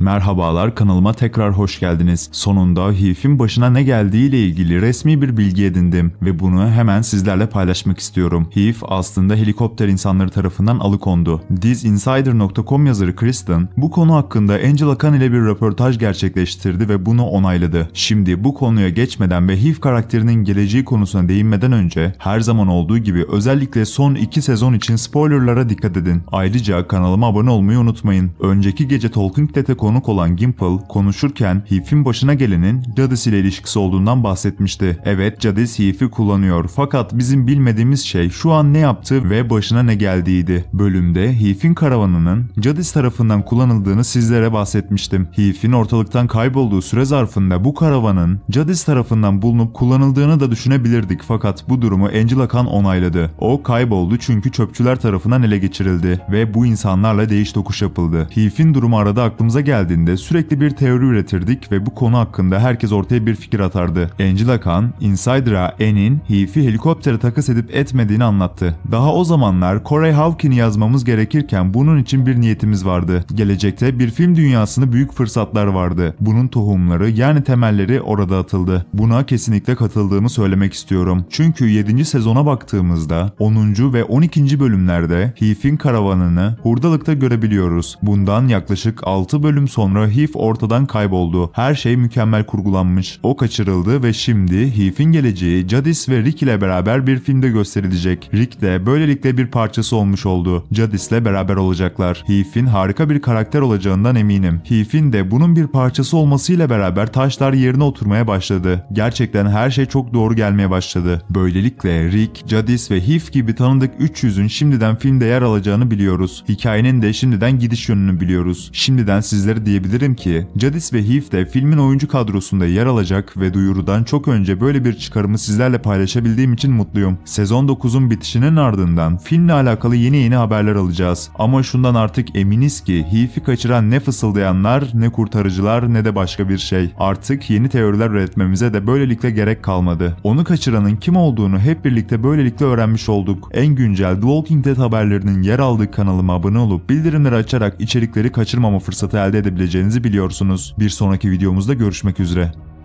Merhabalar kanalıma tekrar hoş geldiniz. Sonunda Hif'in başına ne geldiği ile ilgili resmi bir bilgi edindim ve bunu hemen sizlerle paylaşmak istiyorum. Hif aslında helikopter insanları tarafından alıkondu. ThisInsider.com yazarı Kristen bu konu hakkında Angela Khan ile bir röportaj gerçekleştirdi ve bunu onayladı. Şimdi bu konuya geçmeden ve Hif karakterinin geleceği konusuna değinmeden önce her zaman olduğu gibi özellikle son 2 sezon için spoilerlara dikkat edin. Ayrıca kanalıma abone olmayı unutmayın. Önceki gece Talking Dead'e konuk olan Gimple konuşurken Heath'in başına gelenin Jadis ile ilişkisi olduğundan bahsetmişti. Evet Jadis Heath'i kullanıyor fakat bizim bilmediğimiz şey şu an ne yaptı ve başına ne geldiğiydi. Bölümde Heath'in karavanının Jadis tarafından kullanıldığını sizlere bahsetmiştim. Heath'in ortalıktan kaybolduğu süre zarfında bu karavanın Jadis tarafından bulunup kullanıldığını da düşünebilirdik fakat bu durumu Angela Khan onayladı. O kayboldu çünkü çöpçüler tarafından ele geçirildi ve bu insanlarla değiş tokuş yapıldı. Heath'in durumu arada aklımıza geldi geldiğinde sürekli bir teori üretirdik ve bu konu hakkında herkes ortaya bir fikir atardı. Angela Khan, Insider'a Anne'in Heath'i helikoptere takas edip etmediğini anlattı. Daha o zamanlar Corey Hawkin'i yazmamız gerekirken bunun için bir niyetimiz vardı. Gelecekte bir film dünyasını büyük fırsatlar vardı. Bunun tohumları yani temelleri orada atıldı. Buna kesinlikle katıldığımı söylemek istiyorum. Çünkü 7. sezona baktığımızda 10. ve 12. bölümlerde Heath'in karavanını hurdalıkta görebiliyoruz. Bundan yaklaşık 6 bölüm bölüm sonra Heath ortadan kayboldu. Her şey mükemmel kurgulanmış. O kaçırıldı ve şimdi Heath'in geleceği Jadis ve Rick ile beraber bir filmde gösterilecek. Rick de böylelikle bir parçası olmuş oldu. Jadis ile beraber olacaklar. Heath'in harika bir karakter olacağından eminim. Heath'in de bunun bir parçası olmasıyla beraber taşlar yerine oturmaya başladı. Gerçekten her şey çok doğru gelmeye başladı. Böylelikle Rick, Jadis ve Heath gibi tanıdık 300'ün şimdiden filmde yer alacağını biliyoruz. Hikayenin de şimdiden gidiş yönünü biliyoruz. Şimdiden sizler sizlere diyebilirim ki Jadis ve Heath de filmin oyuncu kadrosunda yer alacak ve duyurudan çok önce böyle bir çıkarımı sizlerle paylaşabildiğim için mutluyum. Sezon 9'un bitişinin ardından filmle alakalı yeni yeni haberler alacağız. Ama şundan artık eminiz ki Heath'i kaçıran ne fısıldayanlar, ne kurtarıcılar ne de başka bir şey. Artık yeni teoriler üretmemize de böylelikle gerek kalmadı. Onu kaçıranın kim olduğunu hep birlikte böylelikle öğrenmiş olduk. En güncel The Walking Dead haberlerinin yer aldığı kanalıma abone olup bildirimleri açarak içerikleri kaçırmama fırsatı elde edebileceğinizi biliyorsunuz. Bir sonraki videomuzda görüşmek üzere.